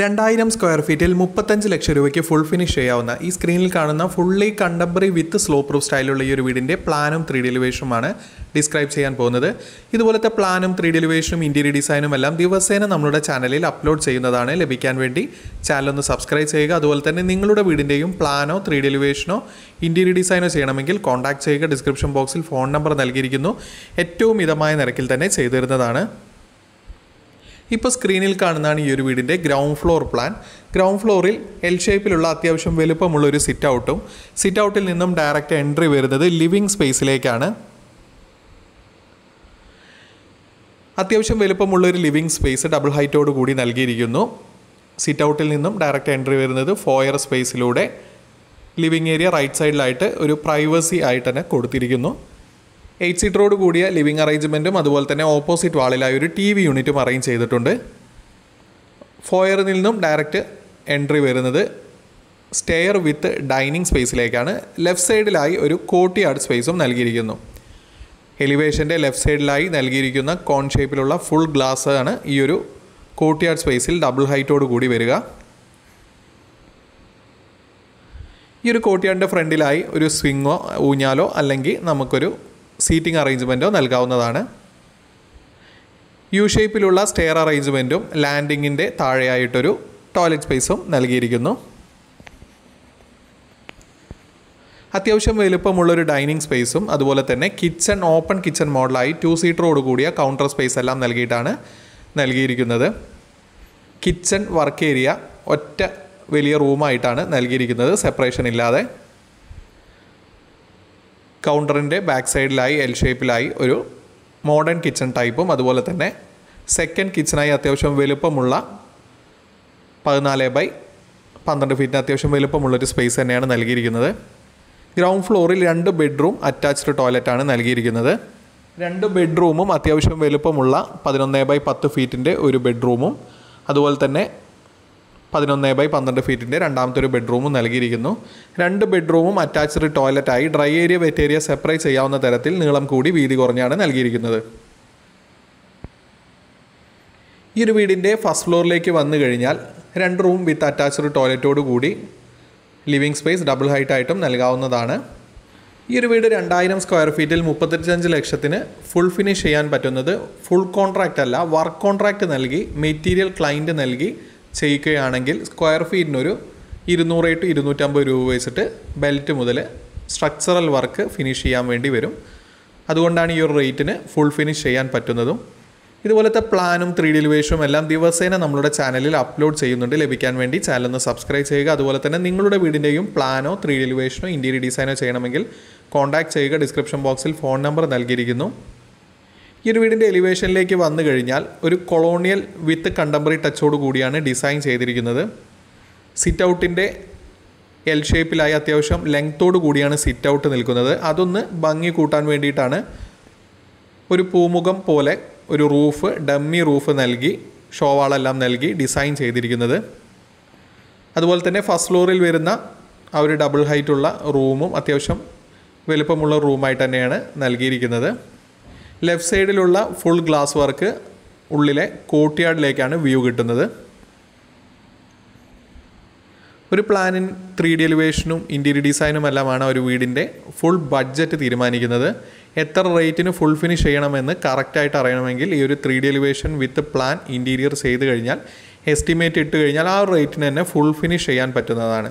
രണ്ടായിരം സ്ക്വയർ ഫീറ്റിൽ മുപ്പത്തഞ്ച് ലക്ഷം രൂപയ്ക്ക് ഫുൾ ഫിനിഷ് ചെയ്യാവുന്ന ഈ സ്ക്രീനിൽ കാണുന്ന fully contemporary with slope roof സ്റ്റൈലുള്ള ഈ ഒരു വീടിൻ്റെ പ്ലാനും ത്രീ ഡെലിവേഷനുമാണ് ഡിസ്ക്രൈബ് ചെയ്യാൻ പോകുന്നത് ഇതുപോലത്തെ പ്ലാനും ത്രീ ഡെലിവേഷനും ഇൻറ്റീരിയർ ഡിസൈനും എല്ലാം ദിവസേന നമ്മുടെ ചാനലിൽ അപ്ലോഡ് ചെയ്യുന്നതാണ് ലഭിക്കാൻ വേണ്ടി ചാനൽ ഒന്ന് സബ്സ്ക്രൈബ് ചെയ്യുക അതുപോലെ തന്നെ നിങ്ങളുടെ വീടിൻ്റെയും പ്ലാനോ ത്രീ ഡെലിവേഷനോ ഇൻറ്റീരിയർ ഡിസൈനോ ചെയ്യണമെങ്കിൽ കോൺടാക്ട് ചെയ്യുക ഡിസ്ക്രിപ്ഷൻ ബോക്സിൽ ഫോൺ നമ്പർ നൽകിയിരിക്കുന്നു ഏറ്റവും മിതമായ നിരക്കിൽ തന്നെ ചെയ്തു തരുന്നതാണ് ഇപ്പോൾ സ്ക്രീനിൽ കാണുന്നതാണ് ഈ ഒരു വീടിൻ്റെ ഗ്രൗണ്ട് ഫ്ലോർ പ്ലാൻ ഗ്രൗണ്ട് ഫ്ലോറിൽ എൽ ഷേപ്പിലുള്ള അത്യാവശ്യം വലുപ്പമുള്ള ഒരു സിറ്റ് ഔട്ടും സിറ്റ് ഔട്ടിൽ നിന്നും ഡയറക്റ്റ് എൻട്രി വരുന്നത് ലിവിങ് സ്പേസിലേക്കാണ് അത്യാവശ്യം വലുപ്പമുള്ള ഒരു ലിവിങ് സ്പേസ് ഡബിൾ ഹൈറ്റോട് കൂടി നൽകിയിരിക്കുന്നു സിറ്റ് ഔട്ടിൽ നിന്നും ഡയറക്റ്റ് എൻട്രി വരുന്നത് ഫോയർ സ്പേസിലൂടെ ലിവിങ് ഏരിയ റൈറ്റ് സൈഡിലായിട്ട് ഒരു പ്രൈവസി ആയിട്ട് തന്നെ കൊടുത്തിരിക്കുന്നു എയ്റ്റ് സീറ്ററോട് കൂടിയ ലിവിംഗ് അറേഞ്ച്മെൻറ്റും അതുപോലെ തന്നെ ഓപ്പോസിറ്റ് വാളിലായി ഒരു ടി വി യൂണിറ്റും അറേഞ്ച് ചെയ്തിട്ടുണ്ട് ഫോയറിൽ നിന്നും ഡയറക്റ്റ് എൻട്രി വരുന്നത് സ്റ്റെയർ വിത്ത് ഡൈനിങ് സ്പേസിലേക്കാണ് ലെഫ്റ്റ് സൈഡിലായി ഒരു കോട്ടിയാർഡ് സ്പേസും നൽകിയിരിക്കുന്നു എലിവേഷൻ്റെ ലെഫ്റ്റ് സൈഡിലായി നൽകിയിരിക്കുന്ന കോൺ ഷേപ്പിലുള്ള ഫുൾ ഗ്ലാസ് ആണ് ഈ ഒരു കോട്ടിയാർഡ് സ്പേസിൽ ഡബിൾ ഹൈറ്റോട് കൂടി വരിക ഈ ഒരു കോട്ടിയാടിൻ്റെ ഫ്രണ്ടിലായി ഒരു സ്വിങ്ങോ ഊഞ്ഞാലോ അല്ലെങ്കിൽ നമുക്കൊരു സീറ്റിംഗ് അറേഞ്ച്മെൻറ്റോ നൽകാവുന്നതാണ് യു ഷേപ്പിലുള്ള സ്റ്റെയർ അറേഞ്ച്മെൻറ്റും ലാൻഡിങ്ങിൻ്റെ താഴെയായിട്ടൊരു ടോയ്ലറ്റ് സ്പേസും നൽകിയിരിക്കുന്നു അത്യാവശ്യം വലുപ്പമുള്ളൊരു ഡൈനിങ് സ്പേസും അതുപോലെ തന്നെ കിച്ചൺ ഓപ്പൺ കിച്ചൺ മോഡലായി ടു സീറ്ററോട് കൂടിയ കൗണ്ടർ സ്പേസ് എല്ലാം നൽകിയിട്ടാണ് നൽകിയിരിക്കുന്നത് കിച്ചൺ വർക്ക് ഏരിയ ഒറ്റ വലിയ റൂമായിട്ടാണ് നൽകിയിരിക്കുന്നത് സെപ്പറേഷൻ ഇല്ലാതെ കൗണ്ടറിൻ്റെ ബാക്ക് സൈഡിലായി എൽ ഷേപ്പിലായി ഒരു മോഡേൺ കിച്ചൺ ടൈപ്പും അതുപോലെ തന്നെ സെക്കൻഡ് കിച്ചണായി അത്യാവശ്യം വലുപ്പമുള്ള പതിനാല് ബൈ പന്ത്രണ്ട് ഫീറ്റിന് അത്യാവശ്യം വലുപ്പമുള്ളൊരു സ്പേസ് തന്നെയാണ് നൽകിയിരിക്കുന്നത് ഗ്രൗണ്ട് ഫ്ലോറിൽ രണ്ട് ബെഡ്റൂം അറ്റാച്ച്ഡ് ടോയ്ലറ്റാണ് നൽകിയിരിക്കുന്നത് രണ്ട് ബെഡ്റൂമും അത്യാവശ്യം വലുപ്പമുള്ള പതിനൊന്ന് ബൈ പത്ത് ഫീറ്റിൻ്റെ ഒരു ബെഡ്റൂമും അതുപോലെ തന്നെ പതിനൊന്ന് ബൈ പന്ത്രണ്ട് ഫീറ്റിൻ്റെ രണ്ടാമത്തെ ഒരു ബെഡ്റൂമും നൽകിയിരിക്കുന്നു രണ്ട് ബെഡ്റൂമും അറ്റാച്ച്ഡ് ടോയ്ലറ്റായി dry area wet area separate ചെയ്യാവുന്ന തരത്തിൽ നീളം കൂടി വീതി കുറഞ്ഞാണ് നൽകിയിരിക്കുന്നത് ഈ ഒരു വീടിൻ്റെ ഫസ്റ്റ് ഫ്ലോറിലേക്ക് വന്നു കഴിഞ്ഞാൽ രണ്ട് റൂം വിത്ത് അറ്റാച്ച്ഡ് ടോയ്ലറ്റോട് കൂടി ലിവിംഗ് സ്പേസ് ഡബിൾ ഹൈറ്റ് ആയിട്ടും നൽകാവുന്നതാണ് ഈ ഒരു വീട് രണ്ടായിരം സ്ക്വയർ ഫീറ്റിൽ മുപ്പത്തഞ്ച് ലക്ഷത്തിന് ഫുൾ ഫിനിഷ് ചെയ്യാൻ പറ്റുന്നത് ഫുൾ കോൺട്രാക്റ്റ് അല്ല വർക്ക് കോൺട്രാക്റ്റ് നൽകി മെറ്റീരിയൽ ക്ലയൻറ്റ് നൽകി ചെയ്യിക്കുകയാണെങ്കിൽ സ്ക്വയർ ഫീറ്റിനൊരു ഇരുന്നൂറ് ടു ഇരുന്നൂറ്റമ്പത് രൂപ വെച്ചിട്ട് ബെൽറ്റ് മുതൽ സ്ട്രക്ചറൽ വർക്ക് ഫിനിഷ് ചെയ്യാൻ വേണ്ടി വരും അതുകൊണ്ടാണ് ഈ ഒരു റേറ്റിന് ഫുൾ ഫിനിഷ് ചെയ്യാൻ പറ്റുന്നതും ഇതുപോലത്തെ പ്ലാനും ത്രീ ഡി എല്ലാം ദിവസേന നമ്മളുടെ ചാനലിൽ അപ്ലോഡ് ചെയ്യുന്നുണ്ട് ലഭിക്കാൻ വേണ്ടി ചാനൽ ഒന്ന് സബ്സ്ക്രൈബ് ചെയ്യുക അതുപോലെ തന്നെ നിങ്ങളുടെ വീടിൻ്റെയും പ്ലാനോ ത്രീ ഡി ലിവേഷനോ ഇൻറ്റീരിയർ ഡിസൈനോ ചെയ്യണമെങ്കിൽ കോൺടാക്ട് ചെയ്യുക ഡിസ്ക്രിപ്ഷൻ ബോക്സിൽ ഫോൺ നമ്പർ നൽകിയിരിക്കുന്നു ഈ ഒരു വീടിൻ്റെ എലിവേഷനിലേക്ക് വന്നു കഴിഞ്ഞാൽ ഒരു കൊളോണിയൽ വിത്ത് കണ്ടംപററി ടച്ചോട് കൂടിയാണ് ഡിസൈൻ ചെയ്തിരിക്കുന്നത് സിറ്റ് ഔട്ടിൻ്റെ എൽ ഷേപ്പിലായി അത്യാവശ്യം ലെങ്ത്തോട് കൂടിയാണ് സിറ്റ് ഔട്ട് നിൽക്കുന്നത് അതൊന്ന് ഭംഗി കൂട്ടാൻ വേണ്ടിയിട്ടാണ് ഒരു പൂമുഖം പോലെ ഒരു റൂഫ് ഡമ്മി റൂഫ് നൽകി ഷോവാളെല്ലാം നൽകി ഡിസൈൻ ചെയ്തിരിക്കുന്നത് അതുപോലെ തന്നെ ഫസ്റ്റ് ഫ്ലോറിൽ വരുന്ന ആ ഒരു ഡബിൾ ഹൈറ്റുള്ള റൂമും അത്യാവശ്യം വലുപ്പമുള്ള റൂമായിട്ട് തന്നെയാണ് നൽകിയിരിക്കുന്നത് ലെഫ്റ്റ് സൈഡിലുള്ള ഫുൾ ഗ്ലാസ് വർക്ക് ഉള്ളിലെ കോട്ടിയാർഡിലേക്കാണ് വ്യൂ കിട്ടുന്നത് ഒരു പ്ലാനിൻ ത്രീ ഡി എലിവേഷനും ഇൻറ്റീരിയർ എല്ലാമാണ് ഒരു വീടിൻ്റെ ഫുൾ ബഡ്ജറ്റ് തീരുമാനിക്കുന്നത് എത്ര റേറ്റിന് ഫുൾ ഫിനിഷ് ചെയ്യണമെന്ന് കറക്റ്റായിട്ട് അറിയണമെങ്കിൽ ഈ ഒരു three D elevation with plan interior ചെയ്ത് കഴിഞ്ഞാൽ എസ്റ്റിമേറ്റ് ഇട്ട് കഴിഞ്ഞാൽ ആ റേറ്റിന് തന്നെ ഫുൾ ഫിനിഷ് ചെയ്യാൻ പറ്റുന്നതാണ്